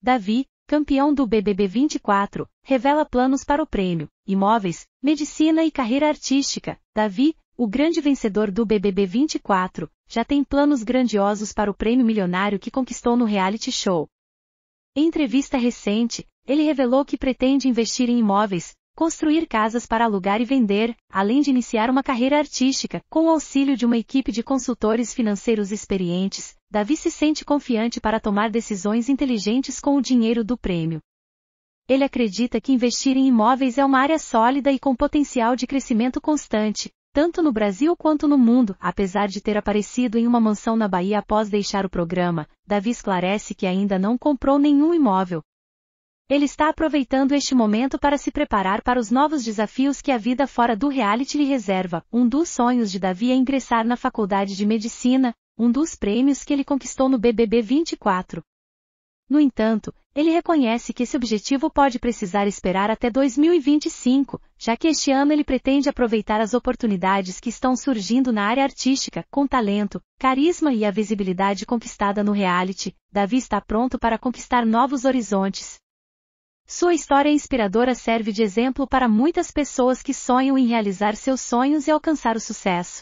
Davi, campeão do BBB 24, revela planos para o prêmio, imóveis, medicina e carreira artística. Davi, o grande vencedor do BBB 24, já tem planos grandiosos para o prêmio milionário que conquistou no reality show. Em entrevista recente, ele revelou que pretende investir em imóveis, construir casas para alugar e vender, além de iniciar uma carreira artística, com o auxílio de uma equipe de consultores financeiros experientes, Davi se sente confiante para tomar decisões inteligentes com o dinheiro do prêmio. Ele acredita que investir em imóveis é uma área sólida e com potencial de crescimento constante, tanto no Brasil quanto no mundo, apesar de ter aparecido em uma mansão na Bahia após deixar o programa, Davi esclarece que ainda não comprou nenhum imóvel, ele está aproveitando este momento para se preparar para os novos desafios que a vida fora do reality lhe reserva. Um dos sonhos de Davi é ingressar na faculdade de medicina, um dos prêmios que ele conquistou no BBB 24. No entanto, ele reconhece que esse objetivo pode precisar esperar até 2025, já que este ano ele pretende aproveitar as oportunidades que estão surgindo na área artística, com talento, carisma e a visibilidade conquistada no reality. Davi está pronto para conquistar novos horizontes, sua história inspiradora serve de exemplo para muitas pessoas que sonham em realizar seus sonhos e alcançar o sucesso.